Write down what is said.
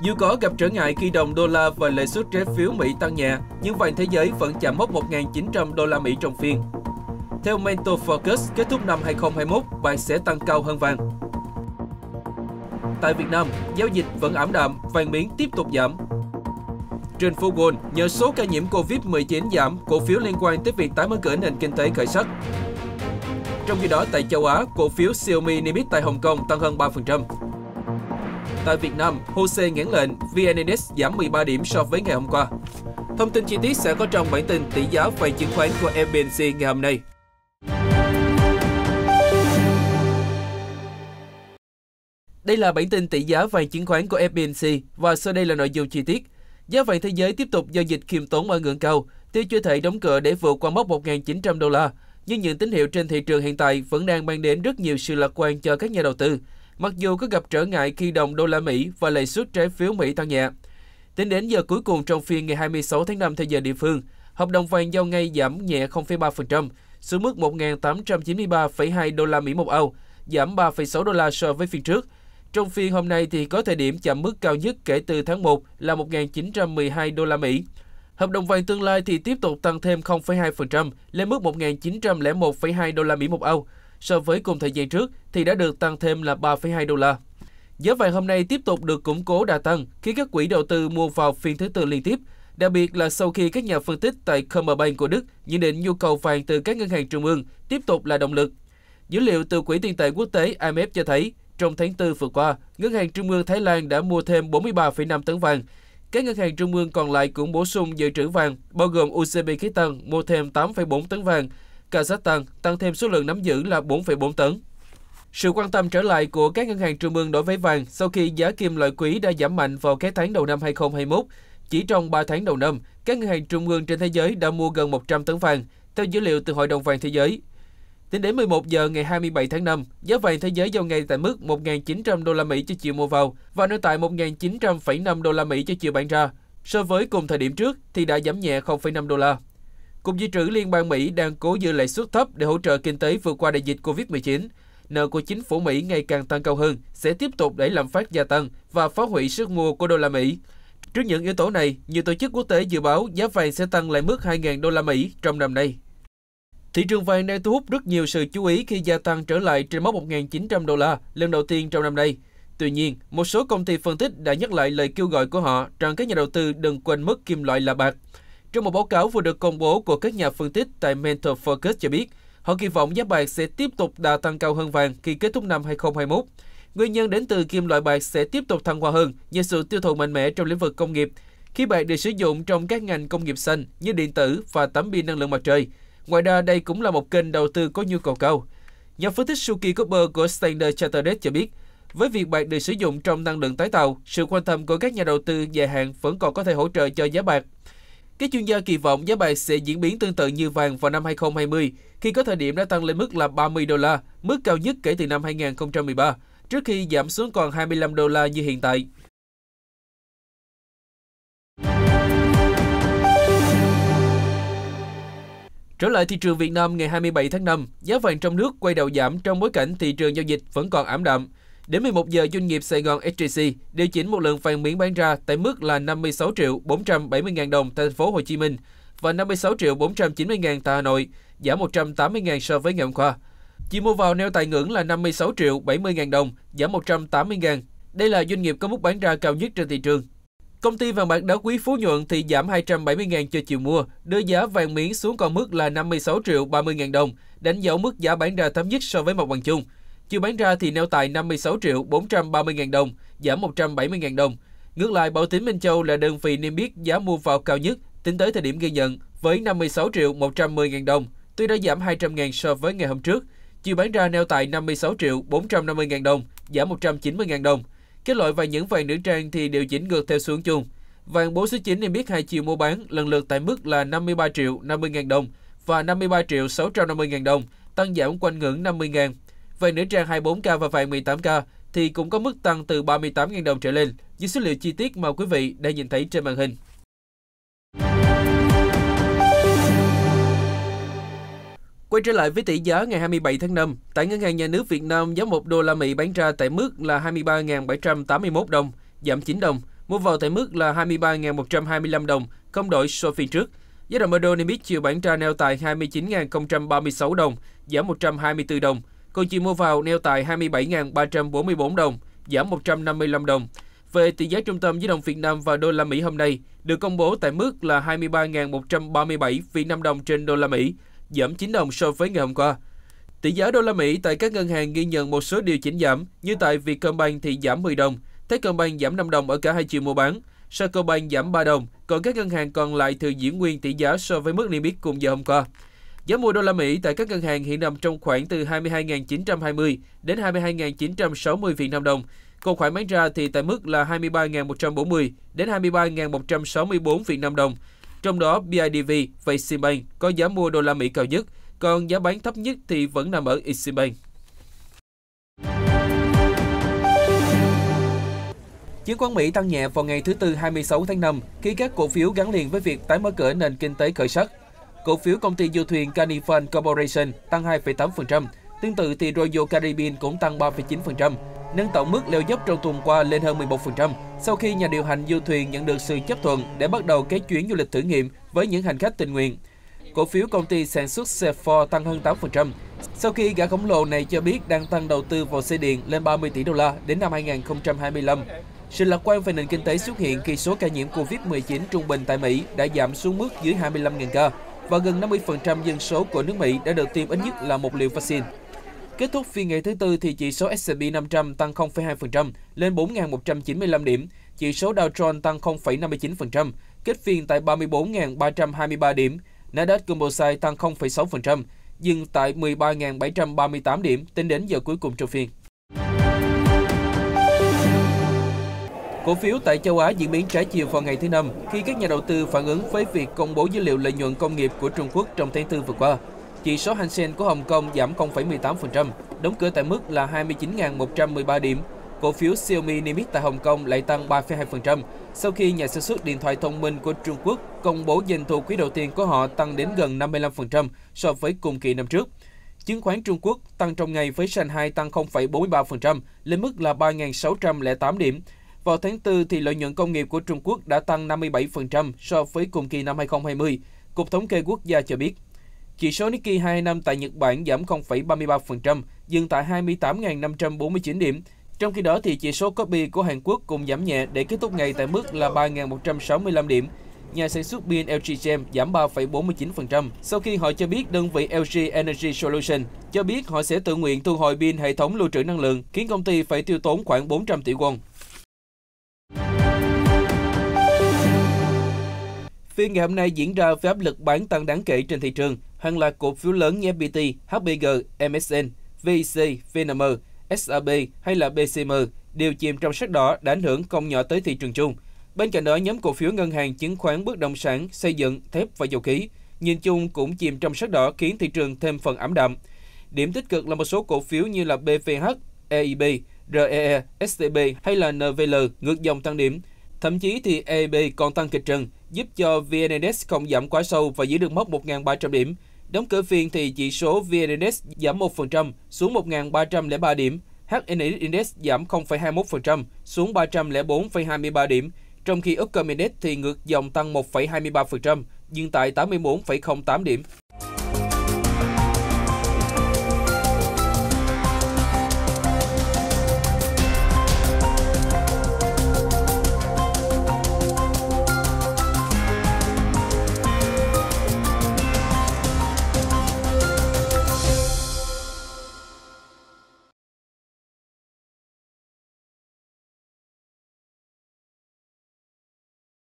Dù có gặp trở ngại khi đồng đô la và lãi suất trái phiếu Mỹ tăng nhẹ, nhưng vàng thế giới vẫn chạm mốc 1.900 đô la Mỹ trong phiên. Theo Mentor Focus, kết thúc năm 2021, vàng sẽ tăng cao hơn vàng. Tại Việt Nam, giao dịch vẫn ảm đạm, vàng miếng tiếp tục giảm. Trên phố Wall, nhờ số ca nhiễm Covid-19 giảm, cổ phiếu liên quan tới việc tái mở cửa nền kinh tế khởi sắc. Trong khi đó, tại châu Á, cổ phiếu Xiaomi niêm yết tại Hồng Kông tăng hơn 3%. Tại Việt Nam, HOSE ngắn lệnh, VN giảm 13 điểm so với ngày hôm qua. Thông tin chi tiết sẽ có trong bản tin tỷ giá và chứng khoán của MBNC ngày hôm nay. Đây là bản tin tỷ giá vàng chứng khoán của FBNC và sau đây là nội dung chi tiết. Giá vàng thế giới tiếp tục giao dịch kiềm tốn ở ngưỡng cao, tuy chưa thể đóng cửa để vượt qua mốc 1.900 đô la. Nhưng những tín hiệu trên thị trường hiện tại vẫn đang mang đến rất nhiều sự lạc quan cho các nhà đầu tư mặc dù có gặp trở ngại khi đồng đô la Mỹ và lãi suất trái phiếu Mỹ tăng nhẹ. Tính đến giờ cuối cùng trong phiên ngày 26 tháng 5 theo giờ địa phương, hợp đồng vàng giao ngay giảm nhẹ 0,3% xuống mức 1.893,2 đô la Mỹ một ao, giảm 3,6 đô la so với phiên trước. Trong phiên hôm nay thì có thời điểm chạm mức cao nhất kể từ tháng 1 là 1.912 đô la Mỹ. Hợp đồng vàng tương lai thì tiếp tục tăng thêm 0,2% lên mức 1.901,2 đô la Mỹ một ao so với cùng thời gian trước thì đã được tăng thêm là 3,2 đô la. Giá vàng hôm nay tiếp tục được củng cố đà tăng khi các quỹ đầu tư mua vào phiên thứ tư liên tiếp, đặc biệt là sau khi các nhà phân tích tại Commerzbank của Đức nhận định nhu cầu vàng từ các ngân hàng trung ương tiếp tục là động lực. Dữ liệu từ Quỹ tiền tệ quốc tế IMF cho thấy, trong tháng 4 vừa qua, Ngân hàng Trung ương Thái Lan đã mua thêm 43,5 tấn vàng. Các ngân hàng trung ương còn lại cũng bổ sung dự trữ vàng, bao gồm UCB Khí Tân mua thêm 8,4 tấn vàng, Kazakhstan tăng thêm số lượng nắm giữ là 4,4 tấn. Sự quan tâm trở lại của các ngân hàng trung ương đối với vàng sau khi giá kim loại quý đã giảm mạnh vào các tháng đầu năm 2021. Chỉ trong 3 tháng đầu năm, các ngân hàng trung ương trên thế giới đã mua gần 100 tấn vàng, theo dữ liệu từ Hội đồng vàng thế giới. Tính đến 11 giờ ngày 27 tháng 5, giá vàng thế giới giao ngay tại mức 1.900 đô la Mỹ cho chiều mua vào và nơi tại 1.900,5 đô la Mỹ cho chiều bán ra. So với cùng thời điểm trước thì đã giảm nhẹ 0,5 đô la. Cục Dự trữ Liên bang Mỹ đang cố giữ lãi suất thấp để hỗ trợ kinh tế vượt qua đại dịch COVID-19. Nợ của chính phủ Mỹ ngày càng tăng cao hơn sẽ tiếp tục đẩy lạm phát gia tăng và phá hủy sức mua của đô la Mỹ. Trước những yếu tố này, nhiều tổ chức quốc tế dự báo giá vàng sẽ tăng lại mức 2.000 đô la Mỹ trong năm nay. Thị trường vàng đang thu hút rất nhiều sự chú ý khi gia tăng trở lại trên mốc 1.900 đô la lần đầu tiên trong năm nay. Tuy nhiên, một số công ty phân tích đã nhắc lại lời kêu gọi của họ rằng các nhà đầu tư đừng quên mất kim loại là bạc. Trong một báo cáo vừa được công bố của các nhà phân tích tại Mentor Focus cho biết, họ kỳ vọng giá bạc sẽ tiếp tục đà tăng cao hơn vàng khi kết thúc năm 2021. Nguyên nhân đến từ kim loại bạc sẽ tiếp tục thăng hoa hơn nhờ sự tiêu thụ mạnh mẽ trong lĩnh vực công nghiệp, khi bạc được sử dụng trong các ngành công nghiệp xanh như điện tử và tấm pin năng lượng mặt trời. Ngoài ra, đây cũng là một kênh đầu tư có nhu cầu cao. Nhà phân tích Suki Cooper của Standard Chartered cho biết, với việc bạc được sử dụng trong năng lượng tái tạo, sự quan tâm của các nhà đầu tư dài hạn vẫn còn có thể hỗ trợ cho giá bạc. Các chuyên gia kỳ vọng giá bạc sẽ diễn biến tương tự như vàng vào năm 2020, khi có thời điểm đã tăng lên mức là 30 đô la, mức cao nhất kể từ năm 2013, trước khi giảm xuống còn 25 đô la như hiện tại. Trở lại thị trường Việt Nam ngày 27 tháng 5, giá vàng trong nước quay đầu giảm trong bối cảnh thị trường giao dịch vẫn còn ảm đạm. Đến 11 giờ, doanh nghiệp Sài Gòn SJC điều chỉnh một lượng vàng miếng bán ra tại mức là 56 triệu 470 000 đồng tại thành phố Hồ Chí Minh và 56 triệu 490 000 tại Hà Nội, giảm 180 000 so với ngày hôm qua. Chỉ mua vào neo tại ngưỡng là 56 triệu 70 000 đồng, giảm 180 000 Đây là doanh nghiệp có mức bán ra cao nhất trên thị trường. Công ty vàng bạc đá quý Phú Nhuận thì giảm 270 000 cho chiều mua, đưa giá vàng miếng xuống còn mức là 56 triệu 30 000 đồng, đánh dấu mức giá bán ra thấp nhất so với mặt bằng chung. Chiều bán ra thì neo tài 56 triệu 430 000 đồng, giảm 170 000 đồng. Ngược lại, Bảo Tín Minh Châu là đơn vị niêm yết giá mua vào cao nhất tính tới thời điểm ghi nhận với 56 triệu 110 000 đồng, tuy đã giảm 200 000 so với ngày hôm trước. Chiều bán ra neo tại 56 triệu 450 000 đồng, giảm 190 000 đồng. Các loại vàng những vàng nữ trang thì điều chỉnh ngược theo xuống chung. Vàng 4 số 9 niêm yết hai chiều mua bán lần lượt tại mức là 53 triệu 50 000 đồng và 53 triệu 650 000 đồng, tăng giảm quanh ngưỡng 50 000 về nữ trang 24K và vàng 18K thì cũng có mức tăng từ 38.000 đồng trở lên, dưới số liệu chi tiết mà quý vị đã nhìn thấy trên màn hình. Quay trở lại với tỷ giá ngày 27 tháng 5, tại Ngân hàng Nhà nước Việt Nam giá 1 đô la Mỹ bán ra tại mức là 23.781 đồng, giảm 9 đồng, mua vào tại mức là 23.125 đồng, không đổi so phiên trước. Giá đồng euro niêm yết chiều bán ra neo tại 29.036 đồng, giảm 124 đồng. Còn chiều mua vào neo tại 27.344 đồng, giảm 155 đồng. Về tỷ giá trung tâm với đồng Việt Nam và đô la Mỹ hôm nay được công bố tại mức là 23.137 Việt Nam đồng trên đô la Mỹ, giảm 9 đồng so với ngày hôm qua. Tỷ giá đô la Mỹ tại các ngân hàng ghi nhận một số điều chỉnh giảm, như tại Vietcombank thì giảm 10 đồng, Techcombank giảm 5 đồng ở cả hai chiều mua bán, Sacombank giảm 3 đồng, còn các ngân hàng còn lại thừa giữ nguyên tỷ giá so với mức niêm yết cùng giờ hôm qua. Giá mua đô la Mỹ tại các ngân hàng hiện nằm trong khoảng từ 22.920 đến 22.960 Việt Nam đồng. Còn khoản bán ra thì tại mức là 23.140 đến 23.164 Việt Nam đồng. Trong đó BIDV và Eximbank có giá mua đô la Mỹ cao nhất, còn giá bán thấp nhất thì vẫn nằm ở Eximbank. Chứng khoán Mỹ tăng nhẹ vào ngày thứ Tư 26 tháng 5 khi các cổ phiếu gắn liền với việc tái mở cửa nền kinh tế khởi sắc. Cổ phiếu công ty du thuyền Carnifan Corporation tăng 2,8%, tương tự thì Royal Caribbean cũng tăng 3,9%, nâng tổng mức leo dốc trong tuần qua lên hơn 11% sau khi nhà điều hành du thuyền nhận được sự chấp thuận để bắt đầu cái chuyến du lịch thử nghiệm với những hành khách tình nguyện. Cổ phiếu công ty sản xuất xe Ford tăng hơn 8%, sau khi gã khổng lồ này cho biết đang tăng đầu tư vào xe điện lên 30 tỷ đô la đến năm 2025. Sự lạc quan về nền kinh tế xuất hiện khi số ca nhiễm COVID-19 trung bình tại Mỹ đã giảm xuống mức dưới 25.000 ca và gần 50% dân số của nước Mỹ đã được tiêm ít nhất là một liều vaccine. Kết thúc phiên ngày thứ tư thì chỉ số S&P 500 tăng 0,2% lên 4.195 điểm, chỉ số Dow Jones tăng 0,59%, kết phiên tại 34.323 điểm, Nasdaq Composite tăng 0,6%, dừng tại 13.738 điểm tính đến giờ cuối cùng trong phiên. Cổ phiếu tại châu Á diễn biến trái chiều vào ngày thứ Năm khi các nhà đầu tư phản ứng với việc công bố dữ liệu lợi nhuận công nghiệp của Trung Quốc trong tháng 4 vừa qua. Chỉ số Hang Seng của Hồng Kông giảm 0,18%, đóng cửa tại mức là 29.113 điểm. Cổ phiếu Xiaomi niêm yết tại Hồng Kông lại tăng 3,2% sau khi nhà sản xuất điện thoại thông minh của Trung Quốc công bố doanh thu quý đầu tiên của họ tăng đến gần 55% so với cùng kỳ năm trước. Chứng khoán Trung Quốc tăng trong ngày với Shanghai tăng 0,43% lên mức là 3.608 điểm, vào tháng 4, thì lợi nhuận công nghiệp của Trung Quốc đã tăng 57% so với cùng kỳ năm 2020, Cục Thống kê Quốc gia cho biết. Chỉ số Nikkei năm tại Nhật Bản giảm 0,33%, dừng tại 28.549 điểm. Trong khi đó, thì chỉ số Kospi của Hàn Quốc cũng giảm nhẹ để kết thúc ngày tại mức là 3.165 điểm. Nhà sản xuất pin LG Chem giảm 3,49% sau khi họ cho biết đơn vị LG Energy Solution cho biết họ sẽ tự nguyện thu hồi pin hệ thống lưu trữ năng lượng, khiến công ty phải tiêu tốn khoảng 400 tỷ won. Phiên ngày hôm nay diễn ra với áp lực bán tăng đáng kể trên thị trường. Hàng loạt cổ phiếu lớn như FPT, HPG, MSN, VIC, e Vinamilk, SAB hay là BCM đều chìm trong sắc đỏ đã ảnh hưởng không nhỏ tới thị trường chung. Bên cạnh đó, nhóm cổ phiếu ngân hàng, chứng khoán, bất động sản, xây dựng, thép và dầu khí nhìn chung cũng chìm trong sắc đỏ khiến thị trường thêm phần ảm đạm. Điểm tích cực là một số cổ phiếu như là BVH, EIB, REE, STB hay là NVL ngược dòng tăng điểm, Thậm chí thì AB e còn tăng kịch trần, giúp cho VN Index không giảm quá sâu và giữ được mốc 1.300 điểm. Đóng cửa phiên thì chỉ số VN Index giảm 1% xuống 1.303 điểm, HNX Index giảm 0,21% xuống 304,23 điểm, trong khi Upcom Index thì ngược dòng tăng 1,23% nhưng tại 84,08 điểm.